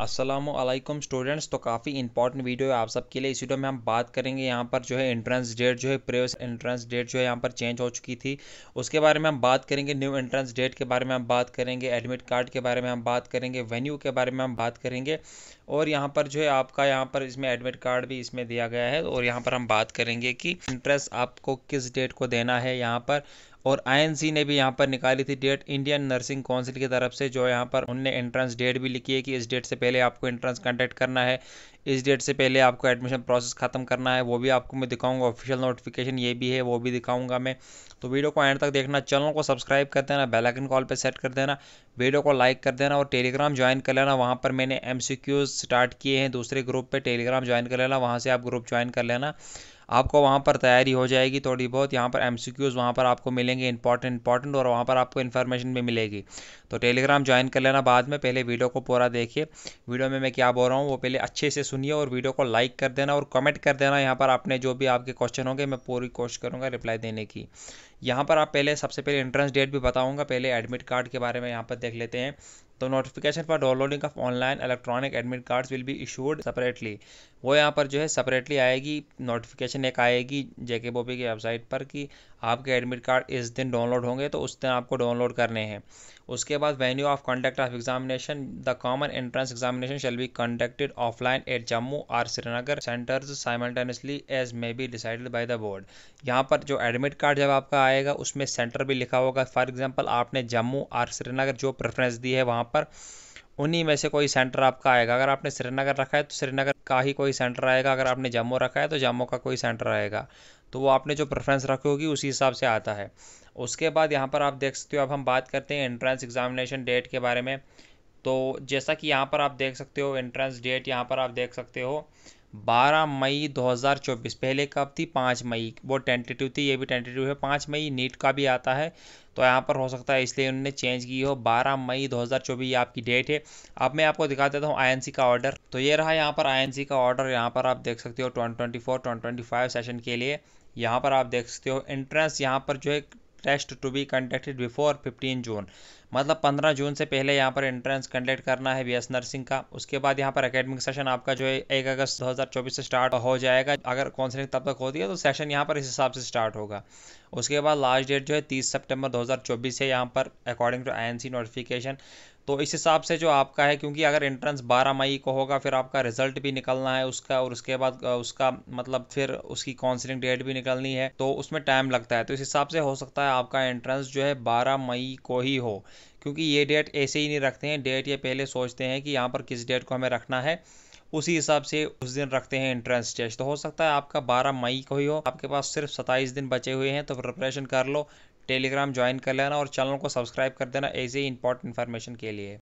Aslam students तो काफ़ी important video है आप सबके लिए इस वीडियो में हम बात करेंगे यहाँ पर जो है एंट्रेंस डेट जो है प्रीवियस एंट्रेंस डेट जो है यहाँ पर चेंज हो चुकी थी उसके बारे में हम बात करेंगे न्यू एंट्रेंस डेट के बारे में हम बात करेंगे एडमिट कार्ड के बारे में हम बात करेंगे वेन्यू के बारे में हम बात करेंगे और यहाँ पर जो है आपका यहाँ पर इसमें एडमिट कार्ड भी इसमें दिया गया है और यहाँ पर हम बात करेंगे कि इंटरेस्ट आपको किस डेट को देना है यहाँ पर और आईएनसी ने भी यहाँ पर निकाली थी डेट इंडियन नर्सिंग काउंसिल की तरफ से जो यहाँ पर उनने एंट्रेंस डेट भी लिखी है कि इस डेट से पहले आपको एंट्रेंस कंडक्ट करना है इस डेट से पहले आपको एडमिशन प्रोसेस ख़त्म करना है वो भी आपको मैं दिखाऊंगा ऑफिशियल नोटिफिकेशन ये भी है वो भी दिखाऊंगा मैं तो वीडियो को एंड तक देखना चैनल को सब्सक्राइब कर देना बेल आइकन कॉल पे सेट कर देना वीडियो को लाइक कर देना और टेलीग्राम ज्वाइन कर लेना वहाँ पर मैंने एम स्टार्ट किए हैं दूसरे ग्रुप पर टेलीग्राम ज्वाइन कर लेना वहाँ से आप ग्रुप ज्वाइन कर लेना आपको वहाँ पर तैयारी हो जाएगी थोड़ी बहुत यहाँ पर एम सी क्यूज़ वहाँ पर आपको मिलेंगे इंपॉर्टेंट इंपॉर्टेंट और वहाँ पर आपको इन्फॉर्मेशन भी मिलेगी तो टेलीग्राम ज्वाइन कर लेना बाद में पहले वीडियो को पूरा देखिए वीडियो में मैं क्या बोल रहा हूँ वो पहले अच्छे से सुनिए और वीडियो को लाइक कर देना और कमेंट कर देना यहाँ पर आपने जो भी आपके क्वेश्चन होंगे मैं पूरी कोशिश करूँगा रिप्लाई देने की यहाँ पर आप पहले सबसे पहले एंट्रेंस डेट भी बताऊँगा पहले एडमिट कार्ड के बारे में यहाँ पर देख लेते हैं तो notification for downloading of online electronic admit cards will be issued separately वो यहाँ पर जो है सेपरेटली आएगी नोटिफिकेशन एक आएगी जेके बॉबी की वेबसाइट पर कि आपके एडमिट कार्ड इस दिन डाउनलोड होंगे तो उस दिन आपको डाउनलोड करने हैं उसके बाद venue of conduct of examination the common entrance examination shall be conducted offline at Jammu और Srinagar centres simultaneously as may be decided by the board यहाँ पर जो एडमिट कार्ड जब आपका आएगा उसमें सेंटर भी लिखा होगा फॉर एग्जाम्पल आपने जम्मू और श्रीनगर जो प्रेफरेंस दी है वहाँ पर उन्हीं में से कोई सेंटर आपका आएगा अगर आपने श्रीनगर रखा है तो श्रीनगर का ही कोई सेंटर आएगा अगर आपने जम्मू रखा है तो जम्मू का कोई सेंटर आएगा तो वो आपने जो प्रेफरेंस रखी होगी उसी हिसाब से आता है उसके बाद यहाँ पर आप देख सकते हो अब हम बात करते हैं एंट्रेंस एग्जामिनेशन डेट के बारे में तो जैसा कि यहाँ पर आप देख सकते हो एंट्रेंस डेट यहाँ पर आप देख सकते हो 12 मई 2024 पहले कब थी 5 मई वो टेंटेटिव थी ये भी टेंटेटिव है 5 मई नीट का भी आता है तो यहाँ पर हो सकता है इसलिए उन्होंने चेंज की हो 12 मई 2024 ये आपकी डेट है अब मैं आपको दिखा देता हूँ आईएनसी का ऑर्डर तो ये रहा यहाँ पर आईएनसी का ऑर्डर यहाँ पर आप देख सकते हो 2024 2025 सेशन के लिए यहाँ पर आप देख सकते हो एंट्रेंस यहाँ पर जो है test to be conducted before 15 June मतलब 15 जून से पहले यहाँ पर एंट्रेंस कंडक्ट करना है बी नर्सिंग का उसके बाद यहाँ पर अकेडमिक सेशन आपका जो है एक अगस्त 2024 से स्टार्ट हो जाएगा अगर काउंसलिंग तब तक होती है तो सेशन यहाँ पर इस हिसाब से स्टार्ट होगा उसके बाद लास्ट डेट जो है तीस सेप्टेम्बर दो है यहाँ पर अकॉर्डिंग टू आई नोटिफिकेशन तो इस हिसाब से जो आपका है क्योंकि अगर एंट्रेंस 12 मई को होगा फिर आपका रिजल्ट भी निकलना है उसका और उसके बाद उसका मतलब फिर उसकी काउंसलिंग डेट भी निकलनी है तो उसमें टाइम लगता है तो इस हिसाब से हो सकता है आपका एंट्रेंस जो है बारह मई को ही हो क्योंकि ये डेट ऐसे ही नहीं रखते हैं डेट ये पहले सोचते हैं कि यहाँ पर किस डेट को हमें रखना है उसी हिसाब से उस दिन रखते हैं एंट्रेंस टेस्ट तो हो सकता है आपका 12 मई को ही हो आपके पास सिर्फ 27 दिन बचे हुए हैं तो प्रिपरेशन कर लो टेलीग्राम ज्वाइन कर लेना और चैनल को सब्सक्राइब कर देना ऐसे ही इंपॉर्टेंट इन्फॉर्मेशन के लिए